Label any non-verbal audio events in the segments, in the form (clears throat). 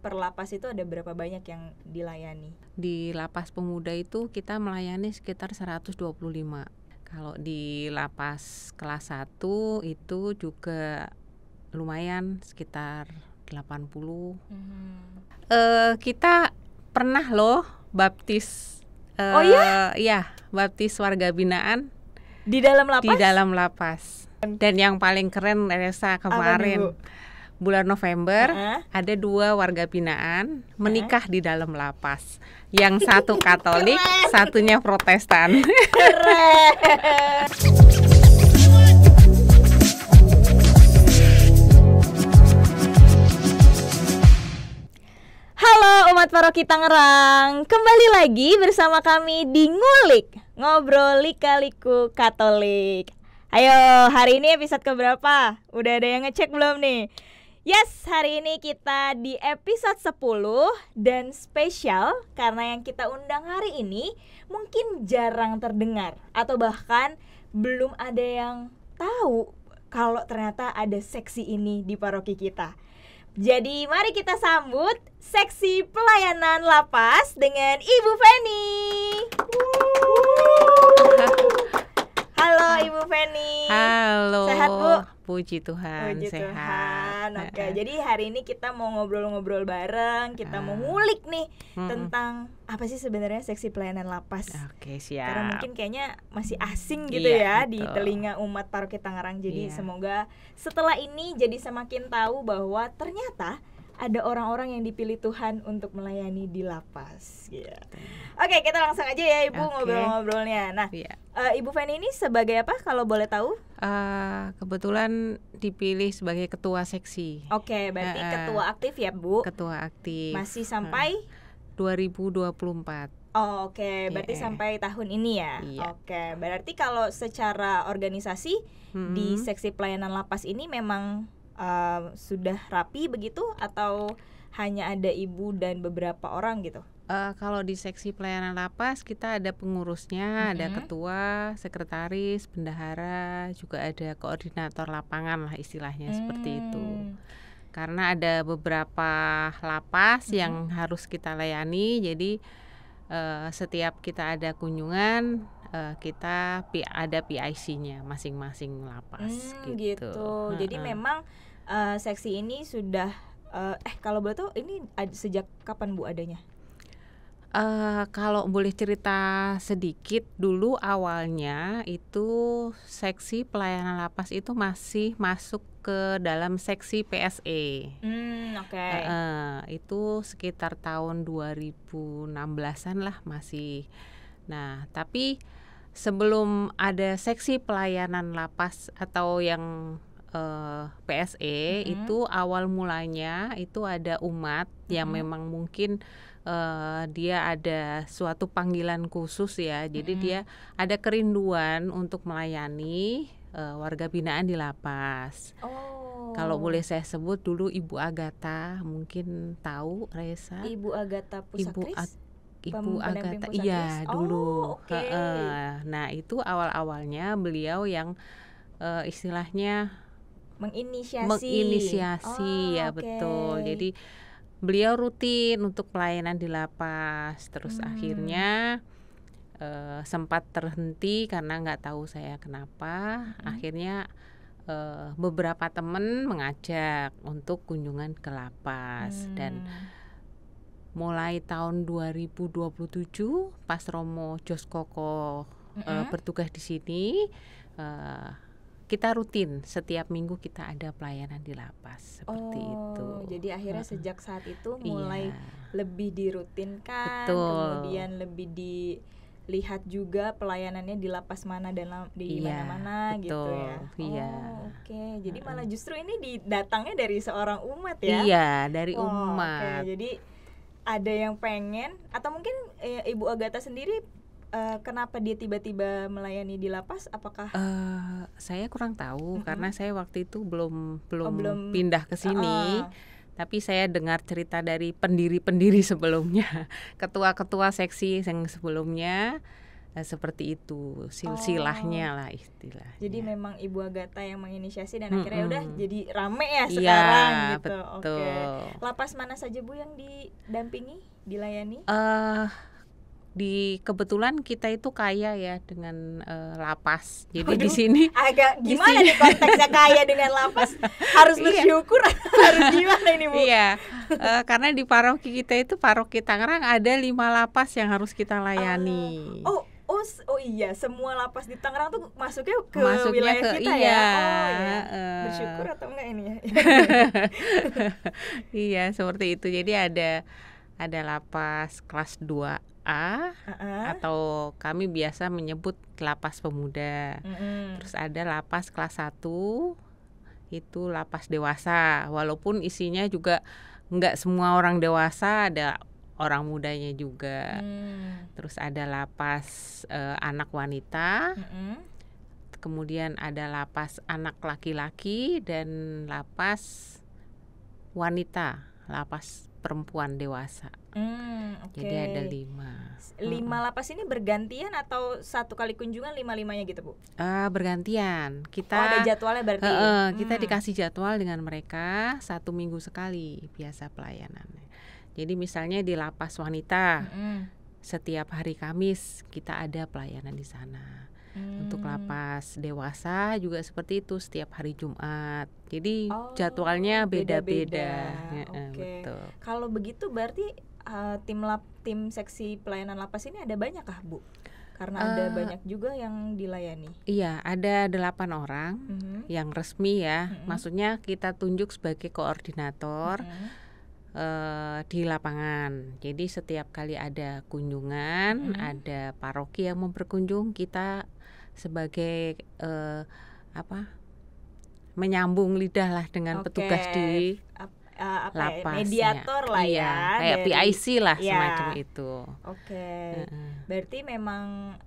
per lapas itu ada berapa banyak yang dilayani? Di lapas pemuda itu kita melayani sekitar 125. Kalau di lapas kelas 1 itu juga lumayan sekitar 80. Mm -hmm. uh, kita pernah loh baptis uh, Oh ya? Iya, baptis warga binaan di dalam lapas. Di dalam lapas. Dan yang paling keren Elsa kemarin. Apa, bulan November uh-huh. ada dua warga binaan menikah uh-huh. di dalam lapas. Yang satu Katolik, satunya Protestan. (laughs) Halo umat paroki Tangerang, kembali lagi bersama kami di Ngulik Ngobrol Lika-Liku Katolik Ayo, hari ini episode keberapa? Udah ada yang ngecek belum nih? Yes, hari ini kita di episode 10 dan spesial karena yang kita undang hari ini mungkin jarang terdengar atau bahkan belum ada yang tahu kalau ternyata ada seksi ini di paroki kita. Jadi mari kita sambut seksi pelayanan lapas dengan Ibu Feni. Woo. Ibu Feni. Halo. Sehat Bu? Puji Tuhan. Puji sehat. Tuhan. Oke, jadi hari ini kita mau ngobrol-ngobrol bareng. Kita uh. mau ah. ngulik nih hmm. tentang apa sih sebenarnya seksi pelayanan lapas. Oke okay, siap. Karena mungkin kayaknya masih asing gitu iya, ya betul. di telinga umat paroki Tangerang. Jadi iya. semoga setelah ini jadi semakin tahu bahwa ternyata ada orang-orang yang dipilih Tuhan untuk melayani di lapas. Yeah. Gitu. Oke, okay, kita langsung aja ya Ibu okay. ngobrol-ngobrolnya. Nah, yeah. Iya. uh, Ibu Feni ini sebagai apa kalau boleh tahu? Uh, kebetulan dipilih sebagai ketua seksi. Oke, okay, berarti uh, ketua aktif ya Bu? Ketua aktif. Masih sampai uh, 2024. Oh, Oke, okay. berarti yeah. sampai tahun ini ya. Yeah. Oke, okay. berarti kalau secara organisasi hmm. di seksi pelayanan lapas ini memang Eh, sudah rapi begitu atau hanya ada ibu dan beberapa orang gitu? Uh, kalau di seksi pelayanan lapas kita ada pengurusnya, mm -hmm. ada ketua, sekretaris, bendahara, juga ada koordinator lapangan lah istilahnya mm. seperti itu. Hmm. Karena ada beberapa lapas mm yang harus kita layani, jadi uh, setiap kita ada kunjungan uh, kita ada PIC-nya masing-masing lapas Mm, gitu. gitu. Jadi uh -uh. memang uh, seksi ini sudah uh, eh kalau boleh tahu ini ad, sejak kapan Bu adanya? Uh, kalau boleh cerita sedikit dulu awalnya itu seksi pelayanan lapas itu masih masuk ke dalam seksi PSE. Hmm, oke. Okay. Uh, itu sekitar tahun 2016-an lah masih. Nah, tapi sebelum ada seksi pelayanan lapas atau yang uh, eh, PSE mm-hmm. itu awal mulanya itu ada umat mm-hmm. yang memang mungkin uh, dia ada suatu panggilan khusus ya. Jadi mm-hmm. dia ada kerinduan untuk melayani uh, warga binaan di lapas. Oh. Kalau boleh saya sebut dulu Ibu Agatha mungkin tahu Reza. Ibu Agatha Pusakris. Ibu A Ibu iya oh, dulu. Okay. nah itu awal awalnya beliau yang uh, istilahnya menginisiasi menginisiasi ya, oh, ya okay. betul jadi beliau rutin untuk pelayanan di lapas terus hmm. akhirnya e, sempat terhenti karena nggak tahu saya kenapa hmm. akhirnya e, beberapa temen mengajak untuk kunjungan ke lapas hmm. dan mulai tahun 2027 pas Romo Joskoko -hmm. e, bertugas di sini uh, kita rutin setiap minggu kita ada pelayanan di lapas seperti oh, itu. Jadi akhirnya sejak saat itu mulai iya. lebih dirutinkan, Betul. kemudian lebih dilihat juga pelayanannya di lapas mana dan di iya, mana-mana gitu ya. Iya. Oh, Oke, okay. jadi malah justru ini datangnya dari seorang umat ya. Iya, dari oh, umat. okay. jadi ada yang pengen atau mungkin e, Ibu Agatha sendiri uh, kenapa dia tiba-tiba melayani di lapas? Apakah uh, saya kurang tahu mm -hmm. karena saya waktu itu belum belum, oh, belum pindah ke sini. Uh. Tapi saya dengar cerita dari pendiri-pendiri (laughs) sebelumnya, ketua-ketua seksi yang sebelumnya Nah, seperti itu silsilahnya oh. lah istilah. Jadi memang Ibu Agatha yang menginisiasi dan mm -hmm. akhirnya udah jadi rame ya iya, sekarang ya, gitu. Betul. Oke. Lapas mana saja Bu yang didampingi, dilayani? Eh uh, di kebetulan kita itu kaya ya dengan uh, lapas. Jadi Aduh, di sini agak gimana di sini, nih konteksnya kaya dengan lapas? (laughs) Harus iya. bersyukur iya. harus gimana ini Bu? Iya. Uh, karena di paroki kita itu paroki Tangerang ada lima lapas yang harus kita layani. Uh, oh oh oh iya semua lapas di Tangerang tuh masuknya ke masuknya wilayah ke, kita ya? iya, ya oh iya eh. bersyukur atau enggak ini ya (laughs) iya seperti itu jadi ada ada lapas kelas 2 LPA uh-uh. atau kami biasa menyebut lapas pemuda. Uh-uh. Terus ada lapas kelas 1 itu lapas dewasa. Walaupun isinya juga nggak semua orang dewasa, ada orang mudanya juga. Uh-uh. Terus ada lapas uh, anak wanita. Uh-uh. Kemudian ada lapas anak laki-laki dan lapas wanita lapas perempuan dewasa. Hmm, okay. Jadi ada lima. Lima hmm. lapas ini bergantian atau satu kali kunjungan lima limanya gitu bu? Uh, bergantian. Kita oh, ada jadwalnya berarti. Uh, uh, kita hmm. dikasih jadwal dengan mereka satu minggu sekali biasa pelayanannya. Jadi misalnya di lapas wanita. Hmm. Setiap hari Kamis kita ada pelayanan di sana. Hmm. Untuk lapas dewasa juga seperti itu setiap hari Jumat. Jadi oh, jadwalnya beda-beda. Ya, okay. Kalau begitu berarti uh, tim lap tim seksi pelayanan lapas ini ada banyak kah, Bu? karena uh, ada eh, banyak juga yang dilayani. Iya, ada delapan orang mm -hmm. yang resmi ya. Mm -hmm. Maksudnya kita tunjuk sebagai koordinator mm -hmm. di lapangan. Jadi setiap kali ada kunjungan, mm -hmm. ada paroki yang memperkunjung kita sebagai uh, apa menyambung lidah lah dengan okay. petugas di uh, apa ya, lapas, ya, mediator ya. lah ya, ya kayak dari, PIC lah ya. semacam itu. Oke. Okay. Uh -uh. Berarti memang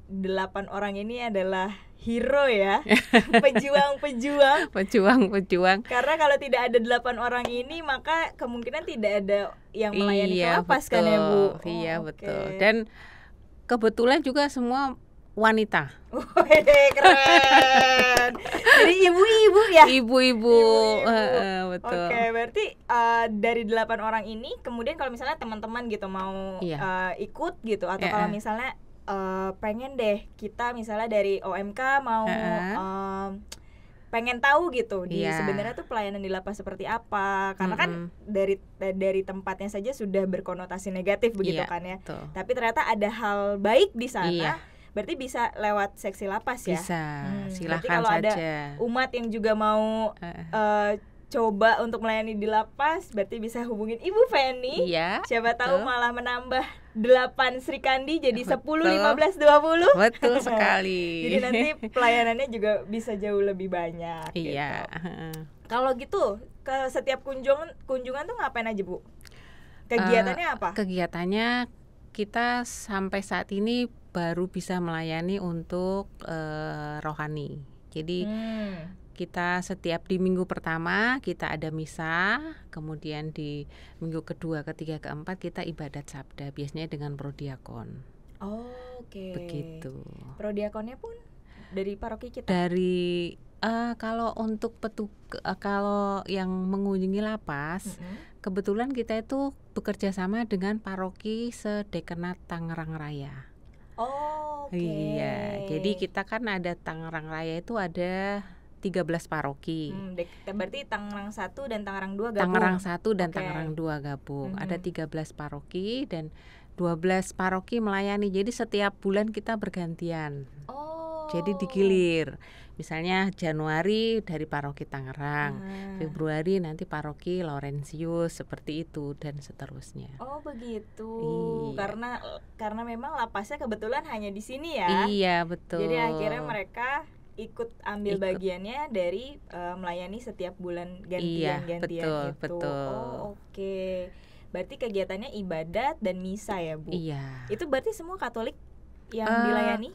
delapan orang ini adalah hero ya, (laughs) pejuang-pejuang. Pejuang-pejuang. Karena kalau tidak ada delapan orang ini maka kemungkinan tidak ada yang melayani iya, lapas betul. kan ya Bu. Oh, iya okay. betul. Dan kebetulan juga semua wanita. keren. Jadi ibu-ibu ya. Ibu-ibu, uh, betul. Oke, okay, berarti uh, dari delapan orang ini, kemudian kalau misalnya teman-teman gitu mau iya. uh, ikut gitu, atau yeah. kalau misalnya uh, pengen deh kita misalnya dari OMK mau uh-huh. um, pengen tahu gitu di yeah. sebenarnya tuh pelayanan di lapas seperti apa karena mm-hmm. kan dari dari tempatnya saja sudah berkonotasi negatif begitu yeah, kan ya tuh. tapi ternyata ada hal baik di sana yeah Berarti bisa lewat seksi lapas ya? Bisa. Hmm, silahkan kalau saja. ada umat yang juga mau uh. Uh, coba untuk melayani di lapas berarti bisa hubungin Ibu Feni. Iya. Siapa tahu betul. malah menambah 8 Sri Kandi jadi betul. 10 15 20. Betul (laughs) sekali. jadi nanti pelayanannya juga bisa jauh lebih banyak Iya. Gitu. Kalau gitu ke setiap kunjungan kunjungan tuh ngapain aja, Bu? Kegiatannya uh, apa? Kegiatannya kita sampai saat ini baru bisa melayani untuk uh, rohani. Jadi hmm kita setiap di minggu pertama kita ada misa, kemudian di minggu kedua, ketiga, keempat kita ibadat sabda biasanya dengan prodiakon. Oh, oke. Okay. Begitu. Prodiakonnya pun dari paroki kita. Dari uh, kalau untuk petuk uh, eh, kalau yang mengunjungi lapas, mm -hmm. kebetulan kita itu bekerja sama dengan paroki sedekanat Tangerang Raya. Oh, okay. iya. Jadi kita kan ada Tangerang Raya itu ada 13 paroki. Hmm, berarti Tangerang 1 dan Tangerang 2 gabung. Tangerang 1 dan okay. Tangerang 2 gabung. Mm hmm. Ada 13 paroki dan 12 paroki melayani. Jadi setiap bulan kita bergantian. Oh. Jadi oh. digilir. Misalnya Januari dari paroki Tangerang, hmm. Februari nanti paroki Laurentius seperti itu dan seterusnya. Oh, begitu. Iya. Karena karena memang lapasnya kebetulan hanya di sini ya. Iya, betul. Jadi akhirnya mereka ikut ambil ikut. bagiannya dari uh, melayani setiap bulan iya, gantian-gantian iya, betul, gitu. Betul. Oh, oke. Okay. Berarti kegiatannya ibadat dan misa ya, Bu? Iya. Itu berarti semua Katolik yang uh, dilayani?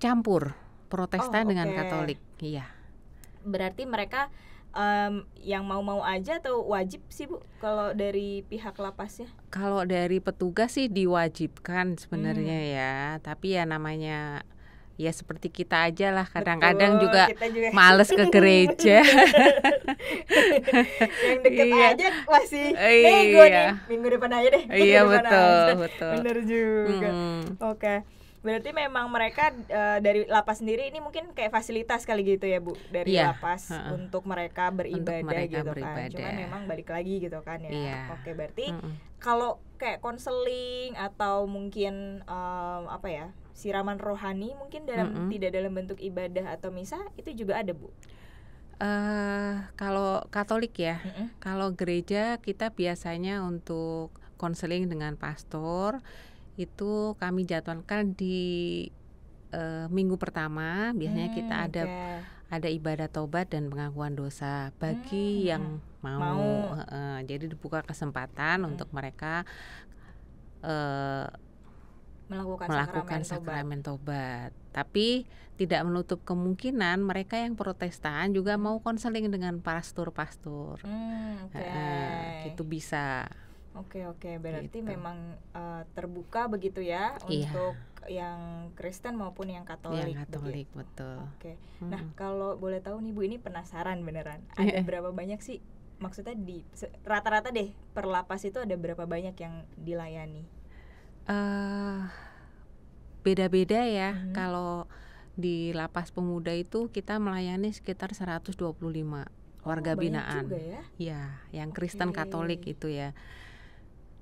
campur Protestan oh, okay. dengan Katolik. Iya. Berarti mereka um, yang mau-mau aja atau wajib sih bu kalau dari pihak lapas ya? Kalau dari petugas sih diwajibkan sebenarnya hmm. ya, tapi ya namanya ya seperti kita aja lah kadang-kadang juga, juga males ke gereja (laughs) yang deket iya. aja masih hey, iya. nih minggu depan aja deh iya betul aja. betul bener juga hmm. oke okay. Berarti memang mereka uh, dari lapas sendiri ini mungkin kayak fasilitas kali gitu ya Bu dari yeah. lapas uh -uh. untuk mereka beribadah untuk mereka gitu kan. beribadah. kan. Cuman memang balik lagi gitu kan ya. Yeah. Oke, berarti uh -uh. kalau kayak konseling atau mungkin um, apa ya? siraman rohani mungkin dalam uh -uh. tidak dalam bentuk ibadah atau misa itu juga ada Bu. Uh, kalau Katolik ya, mm kalau gereja kita biasanya untuk konseling dengan pastor, itu kami jadwalkan di uh, minggu pertama biasanya hmm, kita ada okay. ada ibadah tobat dan pengakuan dosa bagi hmm, yang mau, mau. Uh, jadi dibuka kesempatan hmm. untuk mereka uh, melakukan, melakukan sakramen, sakramen tobat. Tapi tidak menutup kemungkinan mereka yang protestan juga mau konseling dengan pastor-pastor. Hmm, okay. uh, itu bisa. Oke oke berarti gitu. memang uh, terbuka begitu ya iya. untuk yang Kristen maupun yang Katolik. Yang Katolik begitu. betul. Oke. Hmm. Nah kalau boleh tahu nih Bu ini penasaran beneran (laughs) ada berapa banyak sih maksudnya di rata-rata deh per lapas itu ada berapa banyak yang dilayani? Uh, beda-beda ya hmm. kalau di lapas pemuda itu kita melayani sekitar 125 warga oh, binaan. Juga ya? ya, yang okay. Kristen Katolik itu ya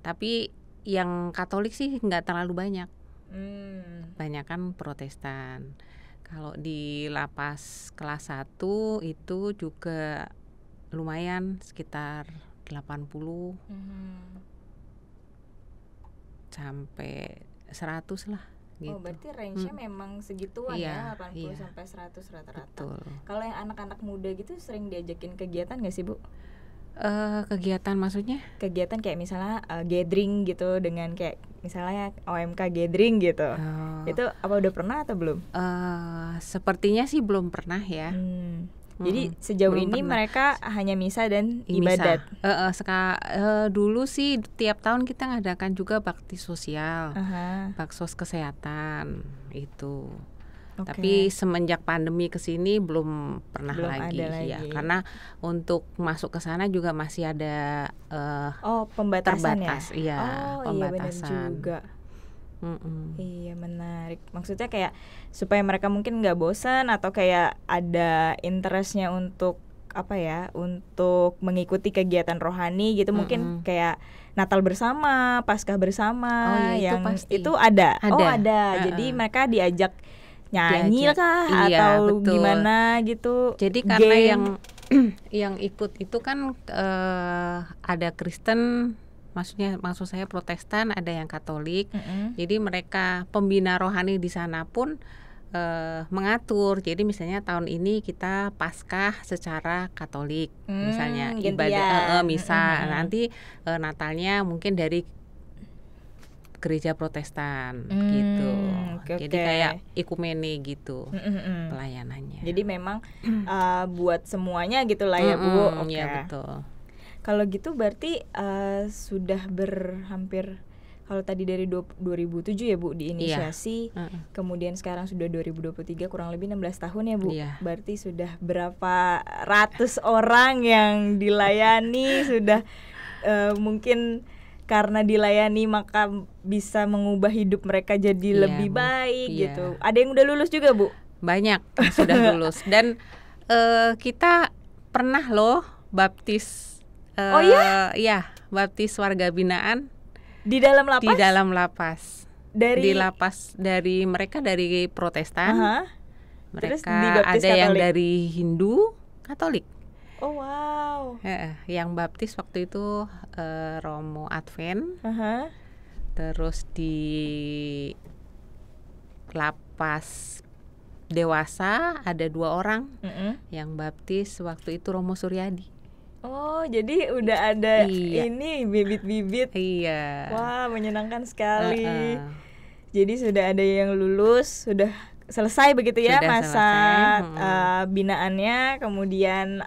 tapi yang Katolik sih nggak terlalu banyak hmm. banyak kan Protestan kalau di lapas kelas 1 itu juga lumayan sekitar 80 hmm. sampai 100 lah oh, gitu. Oh, berarti range-nya hmm. memang segituan iya, ya, 80 iya. sampai 100 rata-rata. Kalau yang anak-anak muda gitu sering diajakin kegiatan gak sih, Bu? Uh, kegiatan maksudnya? Kegiatan kayak misalnya uh, gathering gitu dengan kayak misalnya OMK gathering gitu. Uh, Itu apa udah pernah atau belum? Uh, sepertinya sih belum pernah ya. Hmm. Jadi hmm, sejauh ini pernah. mereka hanya misa dan ibadat. Misa. Uh, uh, seka, uh, dulu sih tiap tahun kita ngadakan juga bakti sosial, uh -huh. baksos kesehatan itu. Okay. Tapi semenjak pandemi ke sini belum pernah belum lagi, ada iya. lagi ya. Karena untuk masuk ke sana juga masih ada uh, oh pembatasan ya? terbatas, ya. oh, iya, pembatasan. Iya juga. Mm -mm. Iya menarik. Maksudnya kayak supaya mereka mungkin nggak bosan atau kayak ada interestnya untuk apa ya, untuk mengikuti kegiatan rohani gitu. Mm -mm. Mungkin kayak Natal bersama, Paskah bersama, oh, iya, yang itu, pasti. itu ada. ada. Oh ada. Uh -uh. Jadi mereka diajak nyanyi diajak. lah iya, atau betul. gimana gitu. Jadi karena game. yang (clears throat) yang ikut itu kan uh, ada Kristen maksudnya maksud saya Protestan ada yang Katolik mm -hmm. jadi mereka pembina rohani di sana pun uh, mengatur jadi misalnya tahun ini kita paskah secara Katolik mm, misalnya hmm, ibadah uh, misal misa mm -hmm. nanti uh, Natalnya mungkin dari gereja Protestan hmm, gitu. Okay, Jadi okay. kayak ikumene gitu mm -mm. pelayanannya. Jadi memang (clears throat) uh, buat semuanya gitulah ya, mm -mm, Bu. Oke. Okay. Ya betul. Kalau gitu berarti uh, sudah berhampir kalau tadi dari 2007 ya Bu diinisiasi, yeah. mm. kemudian sekarang sudah 2023 kurang lebih 16 tahun ya Bu. Yeah. Berarti sudah berapa ratus orang yang dilayani sudah (laughs) uh, mungkin karena dilayani maka bisa mengubah hidup mereka jadi yeah, lebih baik yeah. gitu. Ada yang udah lulus juga, Bu? Banyak yang sudah (laughs) lulus dan uh, kita pernah loh baptis uh, Oh ya? Iya, baptis warga binaan di dalam lapas. Di dalam lapas. Dari di lapas dari mereka dari Protestan. Uh -huh. Mereka Terus ada Katolik. yang dari Hindu, Katolik. Oh wow. Eh, yang baptis waktu itu eh, Romo Advent. Uh -huh. Terus di lapas dewasa ada dua orang. mm -hmm. Yang baptis waktu itu Romo Suryadi. Oh, jadi udah ada iya. ini bibit-bibit. Iya. Wah, menyenangkan sekali. Uh -uh. Jadi sudah ada yang lulus, sudah selesai begitu ya sudah masa hmm. uh, binaannya, kemudian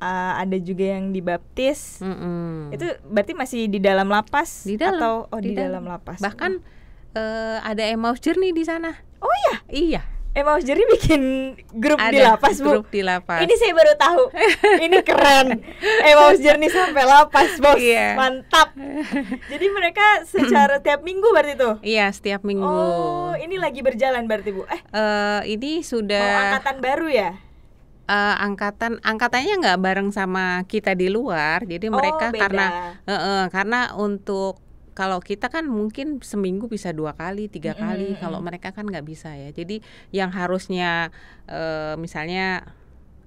uh, ada juga yang dibaptis. Mm -hmm. Itu berarti masih di dalam lapas di dalam, atau oh di, di dalam, dalam lapas. Bahkan oh. uh, ada Emmaus Journey di sana. Oh ya? Iya. iya. Emmaus Journey bikin grup ada di lapas, Bu. Grup di lapas. Ini saya baru tahu. (laughs) Ini keren. Emmaus Journey sampai lapas, Bos. Iya. Mantap. (laughs) Jadi mereka secara tiap minggu berarti tuh. Iya, setiap minggu. Oh, ini lagi berjalan berarti, Bu. Eh. Uh, ini sudah oh, angkatan baru ya? uh, angkatan angkatannya nggak bareng sama kita di luar jadi oh, mereka beda. karena uh, uh, karena untuk kalau kita kan mungkin seminggu bisa dua kali tiga kali mm -hmm. kalau mereka kan nggak bisa ya jadi yang harusnya uh, misalnya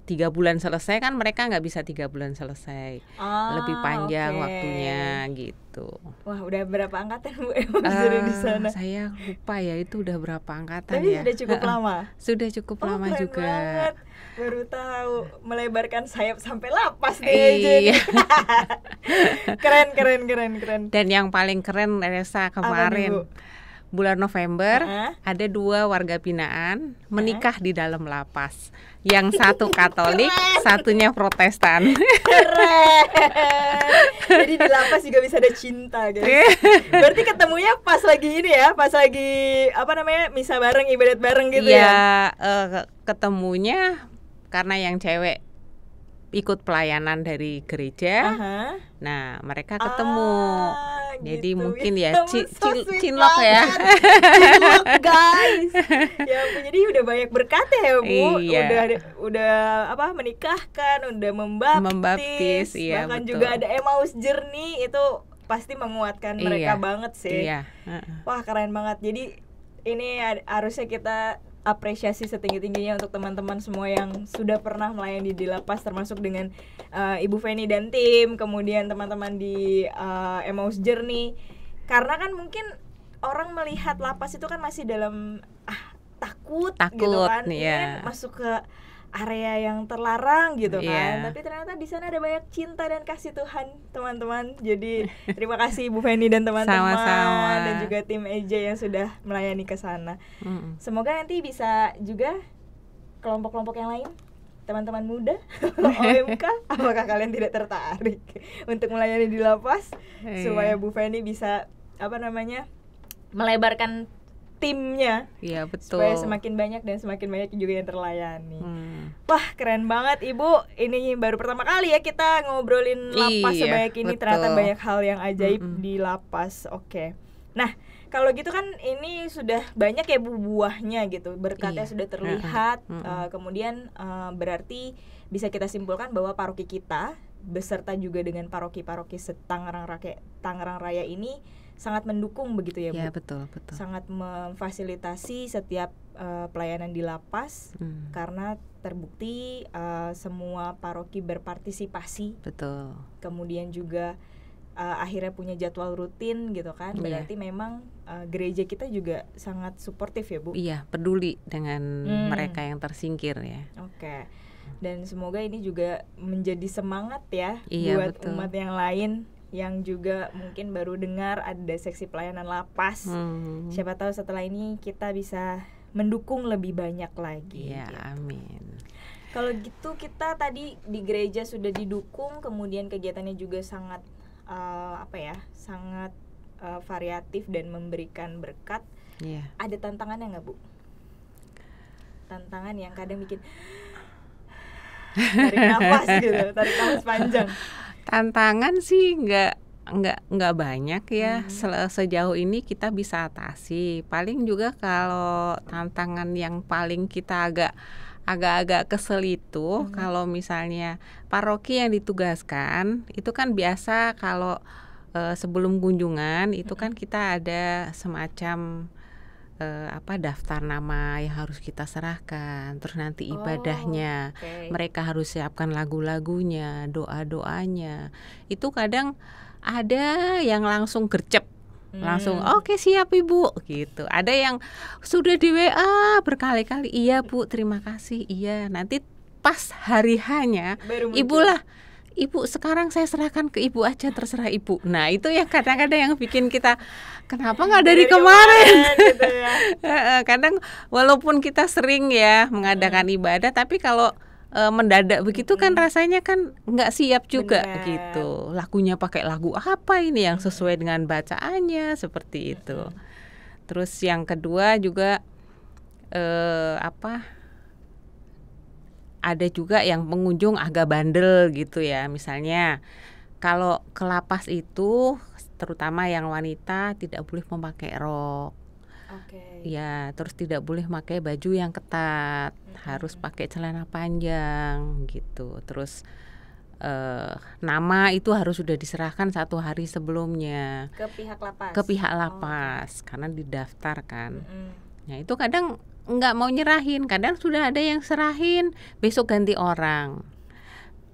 tiga bulan selesai kan mereka nggak bisa tiga bulan selesai ah, lebih panjang okay. waktunya gitu wah udah berapa angkatan bu emang uh, eh, di sana saya lupa ya itu udah berapa angkatan tapi ya sudah cukup lama sudah cukup oh, lama juga banget baru tahu melebarkan sayap sampai lapas deh iya. (laughs) keren keren keren keren dan yang paling keren Elsa kemarin bulan November uh-huh. ada dua warga binaan menikah uh-huh. di dalam lapas. Yang satu (laughs) Katolik, Keren. satunya Protestan. Keren. Jadi di lapas juga bisa ada cinta, guys. Iya. Berarti ketemunya pas lagi ini ya, pas lagi apa namanya misa bareng, ibadat bareng gitu iya, ya? Ya uh, ketemunya karena yang cewek ikut pelayanan dari gereja. Uh-huh. Nah, mereka ketemu. Ah, Jadi gitu. mungkin ya, ya so cinlok (laughs) ya. cinlok guys. ya, jadi udah banyak berkat ya, Bu. Iya. Udah udah apa menikahkan, udah membaptis, membaptis iya, bahkan betul. juga ada Emmaus jerni itu pasti menguatkan iya, mereka banget sih. Iya. Uh-uh. Wah, keren banget. Jadi ini harusnya kita apresiasi setinggi-tingginya untuk teman-teman semua yang sudah pernah melayani di lapas termasuk dengan uh, Ibu Feni dan tim, kemudian teman-teman di uh, eh, Emmaus Journey. Karena kan mungkin orang melihat lapas itu kan masih dalam ah takut, gitu takut gitu kan. Yeah. masuk ke area yang terlarang gitu iya. kan. Tapi ternyata di sana ada banyak cinta dan kasih Tuhan, teman-teman. Jadi terima kasih Bu Feni dan teman-teman dan juga tim EJ yang sudah melayani ke sana. Mm -hmm. Semoga nanti bisa juga kelompok-kelompok yang lain teman-teman muda (laughs) OMK apakah kalian tidak tertarik untuk melayani di lapas hey. Iya. supaya Bu Feni bisa apa namanya melebarkan timnya. ya betul. Supaya semakin banyak dan semakin banyak juga yang terlayani. Hmm. Wah keren banget ibu. Ini baru pertama kali ya kita ngobrolin iya, lapas iya, sebanyak ini. Betul. Ternyata banyak hal yang ajaib mm -hmm. di lapas. Oke. Nah kalau gitu kan ini sudah banyak ya bu buahnya gitu. Berkatnya iya. sudah terlihat. Mm -hmm. uh, kemudian uh, berarti bisa kita simpulkan bahwa paroki kita beserta juga dengan paroki-paroki setangerang rakyat Tangerang Raya ini sangat mendukung begitu ya, ya Bu. Ya betul betul. Sangat memfasilitasi setiap uh, pelayanan di lapas hmm. karena terbukti uh, semua paroki berpartisipasi. Betul. Kemudian juga uh, akhirnya punya jadwal rutin gitu kan iya. berarti memang uh, gereja kita juga sangat suportif ya bu iya peduli dengan hmm. mereka yang tersingkir ya oke okay. dan semoga ini juga menjadi semangat ya iya, buat betul. umat yang lain yang juga mungkin baru dengar ada seksi pelayanan lapas. Hmm. Siapa tahu setelah ini kita bisa mendukung lebih banyak lagi. Ya, gitu. amin. Kalau gitu kita tadi di gereja sudah didukung, kemudian kegiatannya juga sangat uh, apa ya, sangat uh, variatif dan memberikan berkat. Yeah. Ada tantangannya nggak bu? Tantangan yang kadang bikin tarik nafas gitu tarik nafas panjang tantangan sih nggak nggak nggak banyak ya hmm. Se sejauh ini kita bisa atasi paling juga kalau tantangan yang paling kita agak agak-agak kesel itu hmm. kalau misalnya paroki yang ditugaskan itu kan biasa kalau e, sebelum kunjungan itu hmm. kan kita ada semacam eh, apa daftar nama yang harus kita serahkan, terus nanti oh, ibadahnya, oh, okay. mereka harus siapkan lagu-lagunya, doa-doanya. Itu kadang ada yang langsung gercep hmm. langsung oke okay, siap ibu gitu ada yang sudah di WA berkali-kali iya bu terima kasih iya nanti pas hari hanya ibulah ibu sekarang saya serahkan ke ibu aja terserah ibu nah itu ya kadang-kadang yang bikin kita kenapa nggak dari, dari kemarin, kemarin (laughs) gitu ya. kadang walaupun kita sering ya mengadakan hmm. ibadah tapi kalau e, mendadak begitu kan hmm. rasanya kan nggak siap juga Bener. gitu lagunya pakai lagu apa ini yang hmm. sesuai dengan bacaannya seperti itu terus yang kedua juga e, apa ada juga yang pengunjung agak bandel gitu ya misalnya kalau ke lapas itu terutama yang wanita tidak boleh memakai rok okay. ya terus tidak boleh memakai baju yang ketat mm-hmm. harus pakai celana panjang gitu terus eh, nama itu harus sudah diserahkan satu hari sebelumnya ke pihak lapas ke pihak oh, lapas oh. karena didaftarkan mm-hmm. Nah itu kadang nggak mau nyerahin kadang sudah ada yang serahin besok ganti orang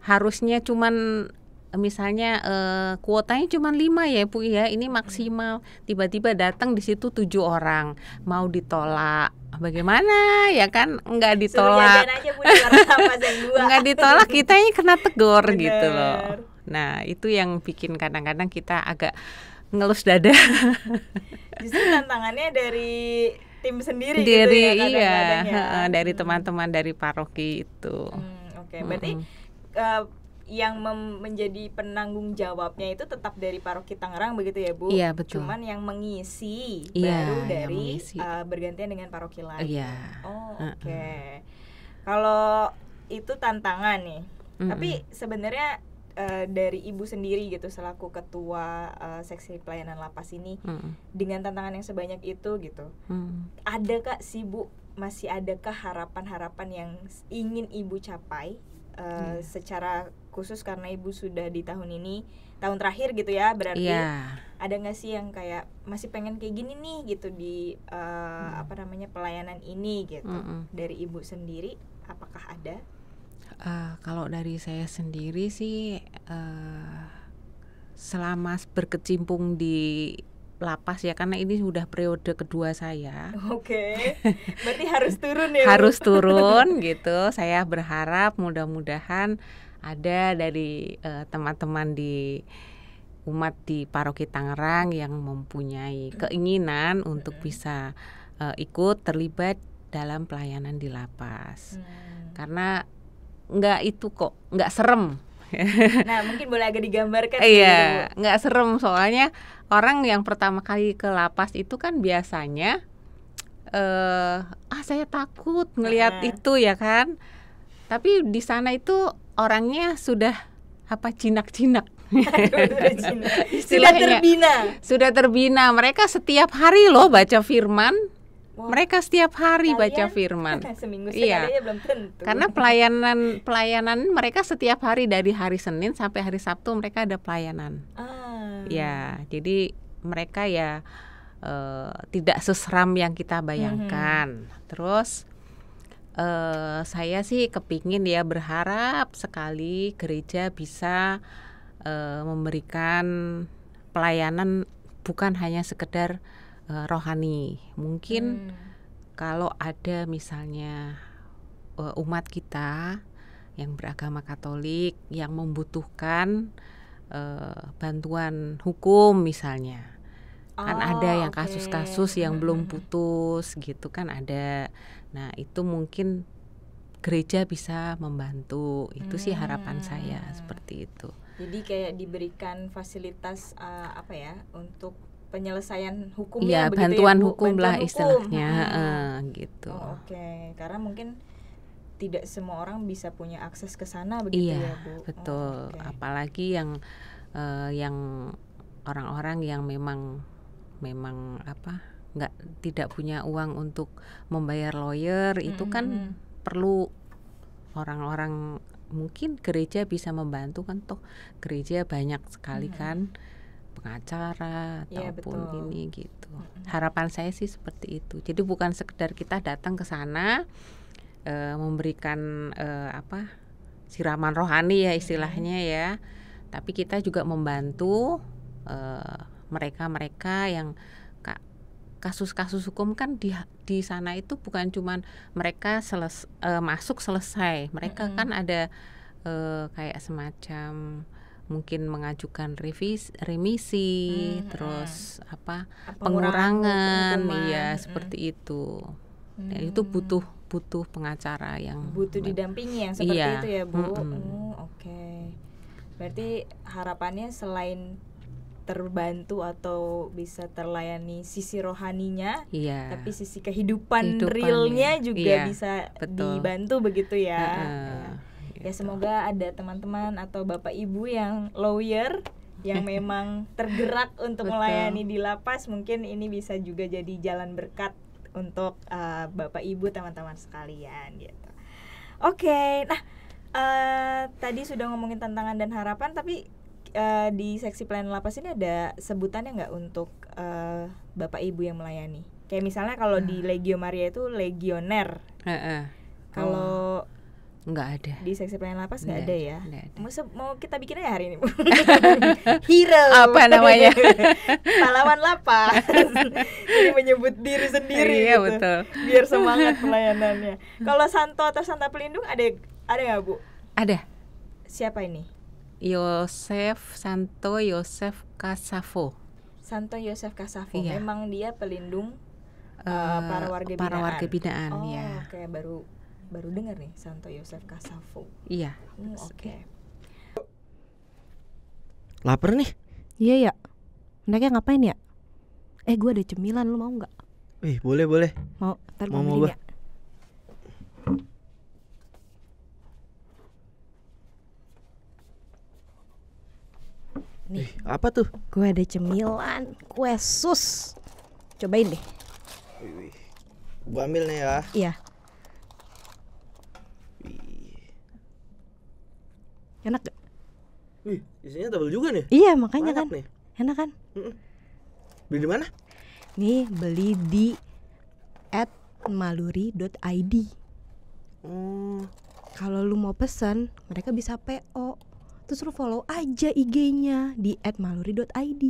harusnya cuman misalnya eh, kuotanya cuma lima ya Bu ya ini maksimal tiba-tiba datang di situ tujuh orang mau ditolak bagaimana ya kan nggak ditolak nggak ditolak kita ini kena tegur Bener. gitu loh nah itu yang bikin kadang-kadang kita agak ngelus dada justru tantangannya dari tim sendiri dari gitu ya, iya ya. Hmm. dari teman-teman dari paroki itu hmm, oke okay. berarti -hmm. uh, yang menjadi penanggung jawabnya itu tetap dari paroki Tangerang begitu ya bu? Iya betul. Cuman yang mengisi iya, baru dari mengisi. Uh, bergantian dengan paroki lain. Iya. Oh oke. Okay. Uh -uh. Kalau itu tantangan nih. Mm Tapi sebenarnya uh, dari ibu sendiri gitu selaku ketua uh, seksi pelayanan lapas ini hmm. dengan tantangan yang sebanyak itu gitu hmm. ada kak si bu masih adakah harapan-harapan yang ingin ibu capai uh, eh, yeah. secara khusus karena ibu sudah di tahun ini tahun terakhir gitu ya berarti yeah. ada nggak sih yang kayak masih pengen kayak gini nih gitu di uh, hmm. apa namanya pelayanan ini gitu mm dari ibu sendiri apakah ada Uh, kalau dari saya sendiri sih uh, selama berkecimpung di lapas ya karena ini sudah periode kedua saya. Oke. (laughs) Berarti harus turun ya. harus turun (laughs) gitu. Saya berharap mudah-mudahan ada dari eh, teman-teman uh, di umat di Paroki Tangerang yang mempunyai keinginan hmm. untuk bisa uh, ikut terlibat dalam pelayanan di lapas. Hmm. Karena nggak itu kok nggak serem (laughs) nah mungkin boleh agak digambarkan iya nggak serem soalnya orang yang pertama kali ke lapas itu kan biasanya eh uh, ah saya takut ngelihat nah. itu ya kan tapi di sana itu orangnya sudah apa cinak-cinak (laughs) sudah terbina sudah terbina mereka setiap hari loh baca firman mereka setiap hari Kalian, baca (laughs) firman. iya. belum tentu. Karena pelayanan pelayanan mereka setiap hari dari hari Senin sampai hari Sabtu mereka ada pelayanan. Ah. Ya, jadi mereka ya e, tidak seseram yang kita bayangkan. Mm -hmm. Terus e, saya sih kepingin ya berharap sekali gereja bisa e, memberikan pelayanan bukan hanya sekedar uh, rohani. Mungkin hmm. kalau ada misalnya uh, umat kita yang beragama Katolik yang membutuhkan uh, bantuan hukum misalnya. Kan oh, kan ada yang kasus-kasus okay. yang belum hmm. putus gitu kan ada. Nah, itu mungkin gereja bisa membantu. Itu hmm. sih harapan saya hmm. seperti itu. Jadi kayak diberikan fasilitas uh, apa ya untuk penyelesaian hukum ya, iya, ya bantuan ya, hukum bantuan lah hukum. istilahnya hmm. uh, gitu. Oh, Oke, okay. karena mungkin tidak semua orang bisa punya akses ke sana begitu iya, ya Bu. Oh, betul. Oh, okay. Apalagi yang uh, yang orang-orang yang memang memang apa? nggak tidak punya uang untuk membayar lawyer hmm, itu kan hmm. perlu orang-orang mungkin gereja bisa membantu kan toh gereja banyak sekali hmm. kan pengacara iya, ataupun ini gitu. Harapan saya sih seperti itu. Jadi bukan sekedar kita datang ke sana e, memberikan e, apa siraman rohani ya istilahnya ya, tapi kita juga membantu eh, mereka-mereka yang kasus-kasus hukum kan di di sana itu bukan cuman mereka seles, masuk selesai, mereka mm -hmm. kan ada kayak semacam mungkin mengajukan revis remisi hmm, hmm. terus apa pengurangan iya iya hmm. seperti itu ya, hmm. itu butuh butuh pengacara yang butuh didampingi yang seperti iya. itu ya bu hmm. hmm, oke okay. berarti harapannya selain terbantu atau bisa terlayani sisi rohaninya, iya. tapi sisi kehidupan, kehidupan realnya juga iya, bisa betul. dibantu begitu ya. Uh, uh ya gitu. semoga ada teman-teman atau bapak ibu yang lawyer yang (laughs) memang tergerak untuk Betul. melayani di lapas mungkin ini bisa juga jadi jalan berkat untuk uh, bapak ibu teman-teman sekalian gitu oke okay, nah uh, tadi sudah ngomongin tantangan dan harapan tapi uh, di seksi pelayanan lapas ini ada sebutannya nggak untuk uh, bapak ibu yang melayani? Kayak misalnya kalau uh. di hmm. Legio Maria itu legioner. Uh, uh. Kalau oh. Enggak ada. Di seksi pelayanan lapas enggak ada ya. ada. mau kita bikin aja hari ini. (laughs) Hero. Apa namanya? (laughs) Pahlawan lapas. (laughs) ini menyebut diri sendiri. Iya gitu. betul. Biar semangat pelayanannya. Kalau Santo atau Santa Pelindung ada ada nggak bu? Ada. Siapa ini? Yosef Santo Yosef Kasavo. Santo Yosef Kasavo. Iya. Memang dia pelindung uh, para warga binaan. warga binaan iya. oh, ya. Oke, okay. baru baru dengar nih Santo Yosef Kasavo. Iya. iya Oke. Okay. Laper nih. Iya ya. Mereka ngapain ya? Eh gue ada cemilan lu mau nggak? Eh boleh boleh. Mau. Ntar mau mau ya. Nih, eh, apa tuh? Gue ada cemilan, kue sus. Cobain deh. Gue ambil nih ya. Iya. Wih, isinya tebal juga nih. Iya, makanya kan. Nih. Enak kan? mm Beli di mana? Nih, beli di at maluri.id. Hmm. Kalau lu mau pesan, mereka bisa PO. Terus lu follow aja IG-nya di @maluri.id.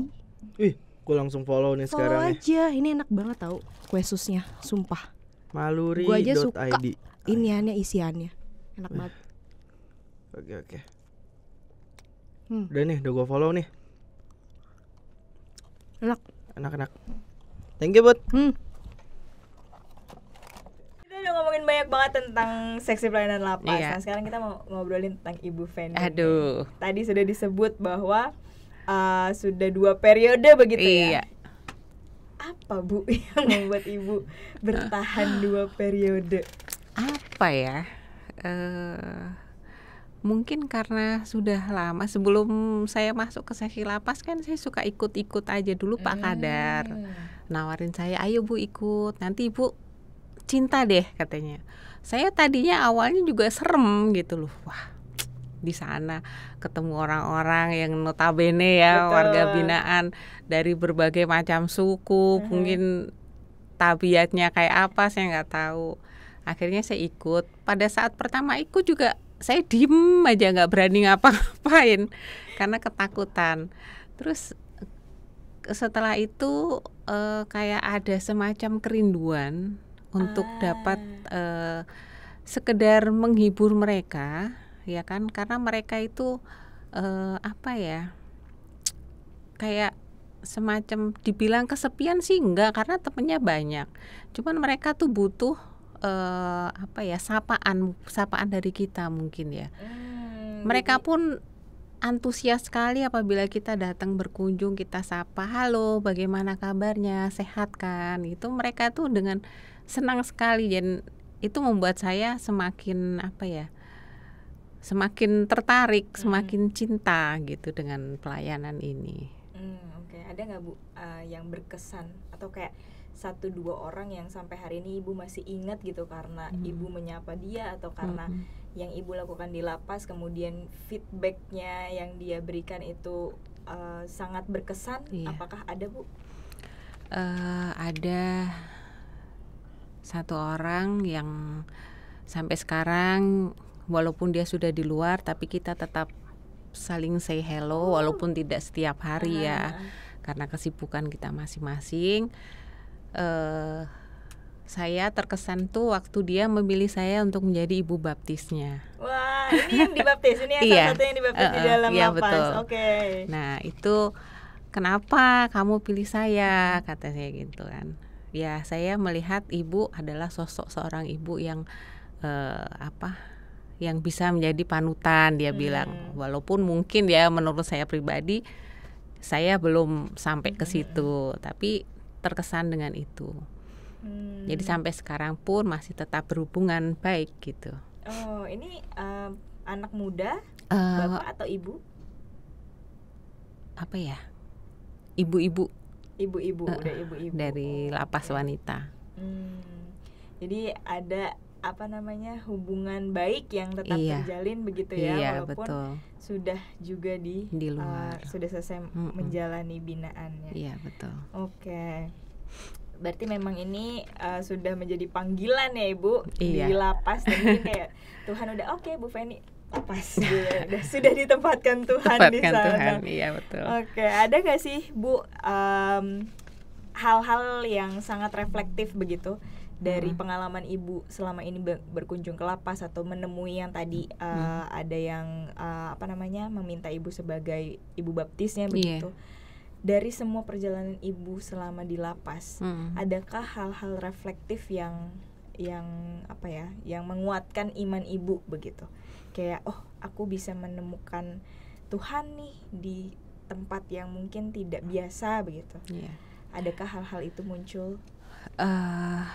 Ih, gue langsung follow nih follow sekarang. Follow aja, nih. ini enak banget tau kue susnya, sumpah. Maluri.id. Gua aja suka ID. iniannya isiannya, enak banget. Oke okay, oke. Okay. Hmm. Udah nih, udah gue follow nih. Enak. Enak-enak. Thank you, Bud. Hmm. Kita udah ngomongin banyak banget tentang seksi pelayanan lapas. Iya. Nah, sekarang kita mau ngobrolin tentang Ibu Fendi. Aduh. Tadi sudah disebut bahwa uh, sudah dua periode begitu ya. iya. ya. Apa, Bu, (laughs) yang membuat Ibu bertahan dua periode? Apa ya? uh mungkin karena sudah lama sebelum saya masuk ke sesi lapas kan saya suka ikut-ikut aja dulu Pak Kadar Kadar ah. nawarin saya ayo Bu ikut nanti Bu cinta deh katanya saya tadinya awalnya juga serem gitu loh wah di sana ketemu orang-orang yang notabene ya Betul. warga binaan dari berbagai macam suku uh-huh. mungkin tabiatnya kayak apa saya nggak tahu akhirnya saya ikut pada saat pertama ikut juga saya diem aja nggak berani ngapa-ngapain (laughs) karena ketakutan terus setelah itu uh, kayak ada semacam kerinduan untuk ah. dapat uh, sekedar menghibur mereka ya kan karena mereka itu uh, apa ya kayak semacam dibilang kesepian sih enggak karena temennya banyak cuman mereka tuh butuh uh, apa ya sapaan sapaan dari kita mungkin ya. Hmm, Mereka jadi... Gitu ya. pun antusias sekali apabila kita datang berkunjung kita sapa halo bagaimana kabarnya sehat kan itu mereka tuh dengan senang sekali dan itu membuat saya semakin apa ya semakin tertarik hmm. semakin cinta gitu dengan pelayanan ini hmm, oke okay. ada nggak bu uh, yang berkesan atau kayak satu dua orang yang sampai hari ini ibu masih ingat gitu karena hmm. ibu menyapa dia atau karena hmm. hmm. yang ibu lakukan di lapas kemudian feedbacknya yang dia berikan itu uh, sangat berkesan iya. apakah ada bu uh, ada satu orang yang sampai sekarang walaupun dia sudah di luar tapi kita tetap saling say hello hmm. walaupun tidak setiap hari uh. ya ah. karena kesibukan kita masing-masing uh, saya terkesan tuh waktu dia memilih saya untuk menjadi ibu baptisnya. Wah, ini yang dibaptis, ini (laughs) yang iya. salah satu yang dibaptis uh, di dalam iya, lapas. Oke. Okay. Nah, itu kenapa kamu pilih saya? Kata saya gitu kan. Ya, saya melihat ibu adalah sosok seorang ibu yang uh, apa? yang bisa menjadi panutan dia hmm. bilang walaupun mungkin ya menurut saya pribadi saya belum sampai ke hmm. situ hmm. tapi terkesan dengan itu. Hmm. Jadi sampai sekarang pun masih tetap berhubungan baik gitu. Oh, ini uh, anak muda, uh, bapak atau ibu? Apa ya? Ibu-ibu. Ibu-ibu, uh, Dari lapas wanita. Hmm. Jadi ada apa namanya hubungan baik yang tetap iya. terjalin begitu ya iya, walaupun betul. sudah juga di, di eh, luar uh, sudah selesai mm -mm. menjalani binaannya. Iya betul. Oke. Berarti memang ini uh, sudah menjadi panggilan ya Ibu iya. di lapas dan kayak (laughs) Tuhan udah oke okay, Bu Feni lapas ya, sudah ditempatkan Tuhan di sana. Tuhan, iya betul. Oke, ada gak sih Bu um, hal-hal yang sangat reflektif begitu dari hmm. pengalaman ibu selama ini berkunjung ke lapas atau menemui yang tadi uh, hmm. ada yang uh, apa namanya meminta ibu sebagai ibu baptisnya iya. begitu. Yeah. Dari semua perjalanan ibu selama di lapas, hmm. adakah hal-hal reflektif yang yang apa ya, yang menguatkan iman ibu begitu? Kayak oh, aku bisa menemukan Tuhan nih di tempat yang mungkin tidak biasa begitu. Yeah. Adakah hal-hal itu muncul? Uh,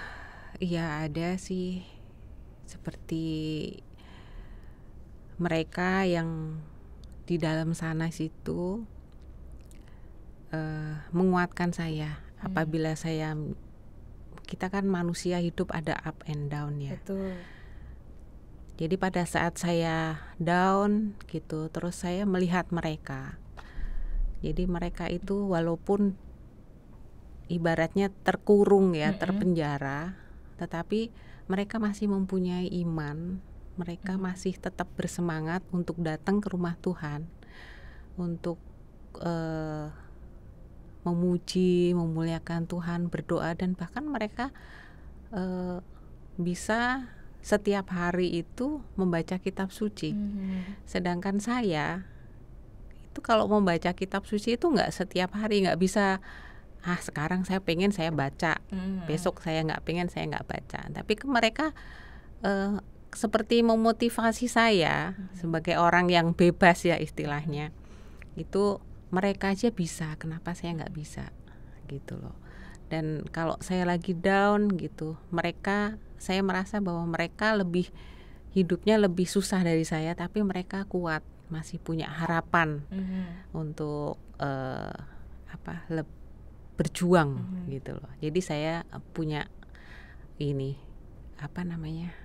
ya ada sih seperti mereka yang di dalam sana situ uh, menguatkan saya hmm. apabila saya kita kan manusia hidup ada up and down ya. Betul. Jadi pada saat saya down gitu, terus saya melihat mereka. Jadi mereka itu walaupun ibaratnya terkurung ya, mm -hmm. terpenjara, tetapi mereka masih mempunyai iman, mereka hmm. masih tetap bersemangat untuk datang ke rumah Tuhan, untuk uh, memuji, memuliakan Tuhan, berdoa dan bahkan mereka uh, bisa setiap hari itu membaca kitab suci. -hmm. Sedangkan saya itu kalau membaca kitab suci itu nggak setiap hari, nggak bisa ah sekarang saya pengen saya baca hmm. besok saya nggak pengen saya nggak baca tapi ke mereka eh, seperti memotivasi saya hmm. sebagai orang yang bebas ya istilahnya itu mereka aja bisa kenapa saya nggak bisa gitu loh dan kalau saya lagi down gitu mereka saya merasa bahwa mereka lebih hidupnya lebih susah dari saya tapi mereka kuat masih punya harapan mm -hmm. untuk uh, apa lebih berjuang hmm. gitu loh. Jadi saya eh, punya ini apa namanya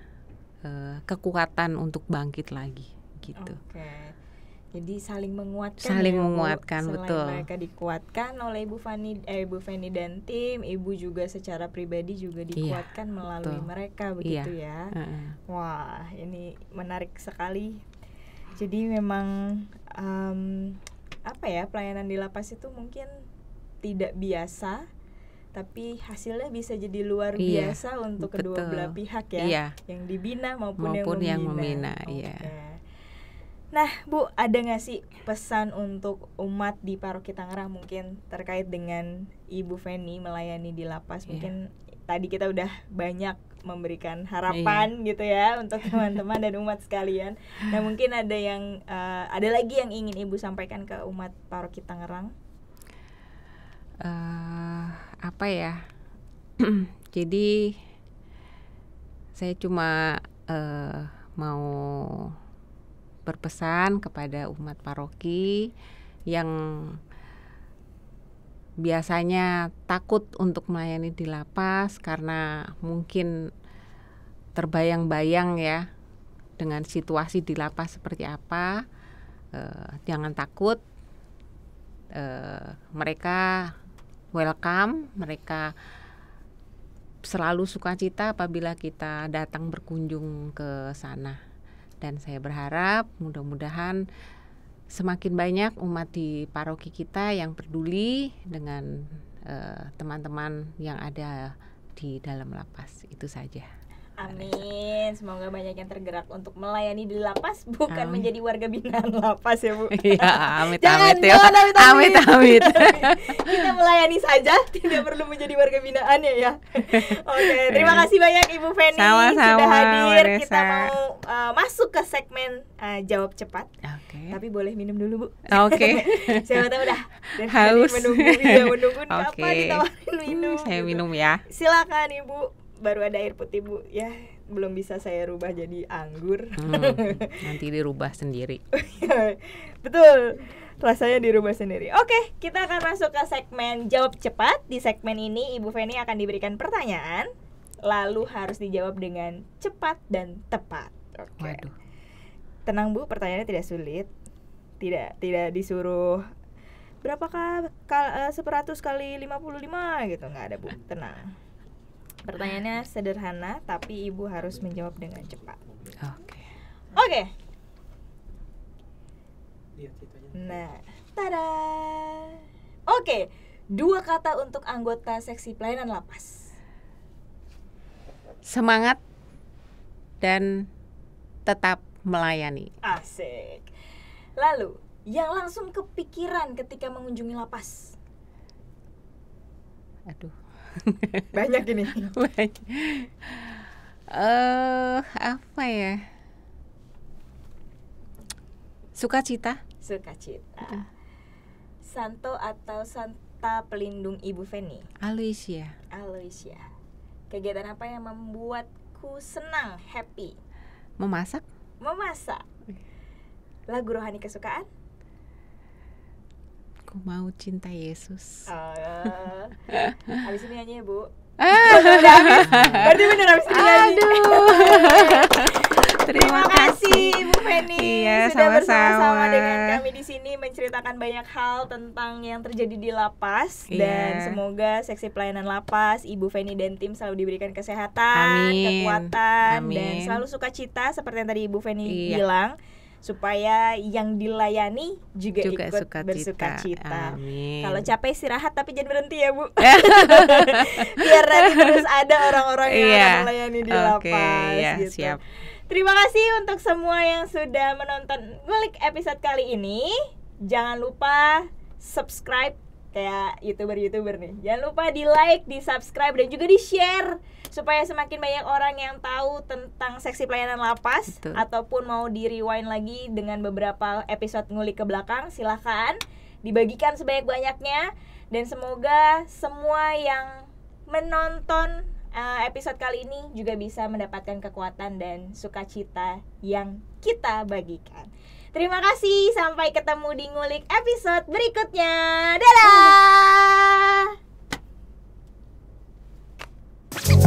uh, kekuatan untuk bangkit lagi gitu. Okay. Jadi saling menguatkan. Saling ya, menguatkan Selain betul. mereka dikuatkan oleh Ibu Fani, eh, Ibu Fani dan tim, Ibu juga secara pribadi juga iya, dikuatkan iya, melalui betul. mereka iya. begitu iya. ya. Mm-hmm. Wah ini menarik sekali. Jadi memang um, apa ya pelayanan di lapas itu mungkin tidak biasa tapi hasilnya bisa jadi luar iya, biasa untuk kedua belah pihak ya iya. yang dibina maupun, maupun yang membina. Yang membina okay. iya. Nah, Bu, ada nggak sih pesan untuk umat di Paroki Tangerang mungkin terkait dengan Ibu Feni melayani di lapas? Iya. Mungkin tadi kita udah banyak memberikan iya. harapan iya. gitu ya untuk teman-teman dan umat sekalian. Nah, mungkin ada yang uh, ada lagi yang ingin Ibu sampaikan ke umat Paroki Tangerang? uh, apa ya (clears throat) jadi saya cuma uh, mau berpesan kepada umat paroki yang biasanya takut untuk melayani di lapas karena mungkin terbayang-bayang ya dengan situasi di lapas seperti apa. E, jangan takut, e, mereka welcome, mereka selalu sukacita apabila kita datang berkunjung ke sana. Dan saya berharap mudah-mudahan semakin banyak umat di paroki kita yang peduli dengan eh, teman-teman uh, yang ada di dalam lapas. Itu saja. Amin. Semoga banyak yang tergerak untuk melayani di lapas bukan amin. menjadi warga binaan lapas ya, Bu. Iya, amit ya. Jangan, amit ya. amin. amit. amit, amit. amit. (laughs) Kita melayani saja, tidak perlu menjadi warga binaan ya ya. Oke, terima kasih banyak Ibu Feni Sama -sama, sudah hadir. Marisa. Kita mau uh, masuk ke segmen uh, jawab cepat. Okay. Tapi boleh minum dulu, Bu. Oke. Okay. (laughs) Saya tahu dah. Dan Haus. Menunggu, ya, menunggu (laughs) okay. ditawarin minum. Saya minum ya. Silakan, Ibu baru ada air putih bu ya belum bisa saya rubah jadi anggur hmm, (laughs) nanti dirubah sendiri oh, iya. betul rasanya dirubah sendiri oke kita akan masuk ke segmen jawab cepat di segmen ini ibu Feni akan diberikan pertanyaan lalu harus dijawab dengan cepat dan tepat oke Waduh. tenang bu pertanyaannya tidak sulit tidak tidak disuruh berapakah kal, uh, eh, 100 kali 55 gitu nggak ada bu tenang Pertanyaannya sederhana, tapi ibu harus menjawab dengan cepat. Oke. Okay. Oke. Okay. Nah, tada. Oke, okay. dua kata untuk anggota seksi pelayanan lapas. Semangat dan tetap melayani. Asik. Lalu, yang langsung kepikiran ketika mengunjungi lapas. Aduh, banyak ini. (laughs) eh Uh, apa ya? Sukacita? Sukacita. Santo atau Santa Pelindung Ibu Feni? Aloysia. Aloysia. Kegiatan apa yang membuatku senang, happy? Memasak. Memasak. Lagu rohani kesukaan? aku mau cinta Yesus uh, habis ini nyanyi ya bu ah. berarti habis ini aduh Terima, Terima kasih Bu Feni iya, sudah sama bersama-sama dengan kami di sini menceritakan banyak hal tentang yang terjadi di lapas iya. dan semoga seksi pelayanan lapas Ibu Feni dan tim selalu diberikan kesehatan, Amin. kekuatan Amin. dan selalu sukacita seperti yang tadi Ibu Feni iya. bilang supaya yang dilayani juga, juga ikut suka bersuka cita. Kalau capek istirahat tapi jangan berhenti ya Bu. (laughs) Biar nanti terus ada orang-orang yang yeah. melayani di okay, lapas. Yeah, gitu. siap. Terima kasih untuk semua yang sudah menonton Ngulik episode kali ini. Jangan lupa subscribe kayak youtuber-youtuber nih. Jangan lupa di like, di subscribe dan juga di share supaya semakin banyak orang yang tahu tentang seksi pelayanan lapas Betul. ataupun mau di rewind lagi dengan beberapa episode ngulik ke belakang silahkan dibagikan sebanyak-banyaknya dan semoga semua yang menonton eh, episode kali ini juga bisa mendapatkan kekuatan dan sukacita yang kita bagikan. Terima kasih. Sampai ketemu di ngulik episode berikutnya. Dadah.